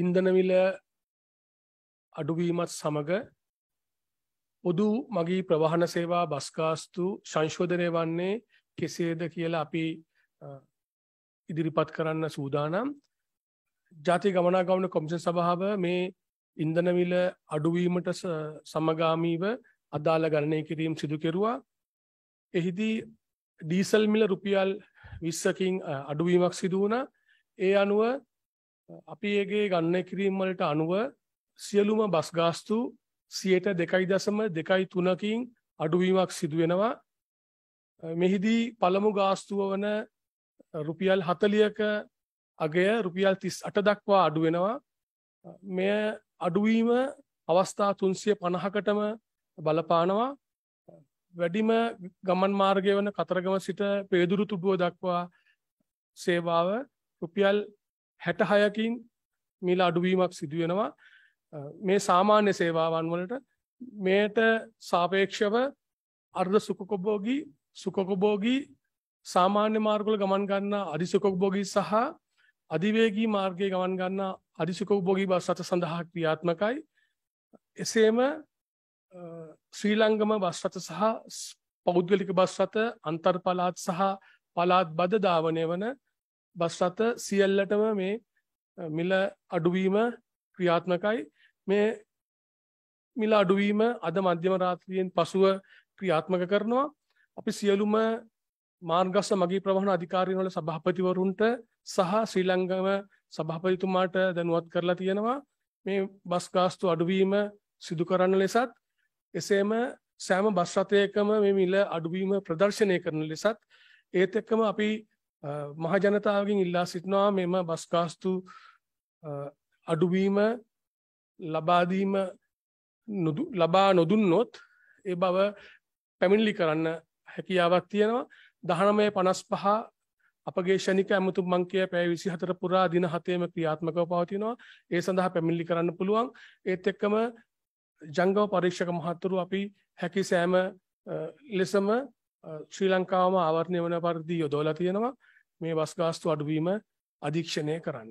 ඉන්ධනමිල අඩුවීමත් සමග පොදු මගී ප්‍රවාහන සේවා බස්කාස්තු සංශෝධනය වන්නේ කෙසේද කියලා අපි ඉදිරිපත් කරන්න සූදානම් ජාති ගමනාගමන කොමිෂන් සභාව මේ ඉන්ධනමිල අඩුවීමට සමගාමීව අදාළ ගණනය කිරීම සිදු කෙරුවා එහිදී ඩීසල් මිල රුපියල් විස්සකින් අඩුවීමක් සිදු වුණ ඒ අනුව අපි ඒගේ ගණනය කිරීම් වලට අනුව සියලුම බස් ගාස්තු 102.23කින් අඩුවීමක් සිදු වෙනවා. මෙහිදී පළමු ගාස්තුව වන රුපියල් 40ක අගය රුපියල් 38 දක්වා අඩු වෙනවා. මෙය අඩුවීම අවස්ථා 350කටම බලපානවා. වැඩිම ගමන් මාර්ගය වන කතරගම සිට පේදුරු තුඩුව දක්වා සේවාව රුපියල් 66කින් මිල අඩුවීමක් සිදු වෙනවා මේ සාමාන්‍ය සේවාවන් වලට මේට සාපේක්ෂව අර්ධ සුඛකභෝගී සුඛකභෝගී සාමාන්‍ය මාර්ගවල ගමන් ගන්න අධිසුඛකභෝගී සහ අධිවේගී මාර්ගයේ ගමන් ගන්න අධිසුඛකභෝගී බස් රථ සඳහා ක්‍රියාත්මකයි එසේම ශ්‍රී ලංගම බස් රථ සහ පෞද්ගලික බස් රථ අන්තර්පලාත් සහ පලාත් බද ධාවනය වන බස් රථ සියල්ලටම මේ මිල අඩුවීම ක්‍රියාත්මකයි මේ මිල අඩුවීම අද මධ්‍යම රාත්‍රියෙන් පසුව ක්‍රියාත්මක කරනවා අපි සියලුම මාර්ගස්ස මගී ප්‍රවහණ අධිකාරීන් වල සභාපතිවරුන්ට සහ ශ්‍රී ලංකම සභාපතිතුමාට දැනුවත් කරලා තියෙනවා මේ බස් ගාස්තු අඩුවීම සිදු කරන්න ලෙසත් එසේම සෑම බස් රථයකම මේ මිල අඩුවීම ප්‍රදර්ශනය කරන ලෙසත් ඒත් එක්කම අපි මහජනතාවගෙන් ඉල්ලා සිටිනවා මෙම බස්කාස්තු අඩුවීම ලබාදීම ලබා නොදුන්නොත් ඒ බව පැමිණිලි කරන්න හැකියාවක් තියෙනවා දහනමය පනස් පහ අපගේ ෂණික ඇමතුම් මංකය පැය විසි හතර පුරා දින හතේම ක්‍රියාත්මකව පවතිනවා ඒ සඳහා පැමිල්ලි කරන්න පුළුවන් ඒත් එක්කම ජංගව පරීක්ෂක මහත්තුරු අපි හැකි සෑම ලෙසම ශ්‍රී ලංකාවම ආවරණය වන පරිදි යොදවලා තියෙනවා මේ බස් ගාස්තු අඩුවීම අධීක්ෂණය කරන්න.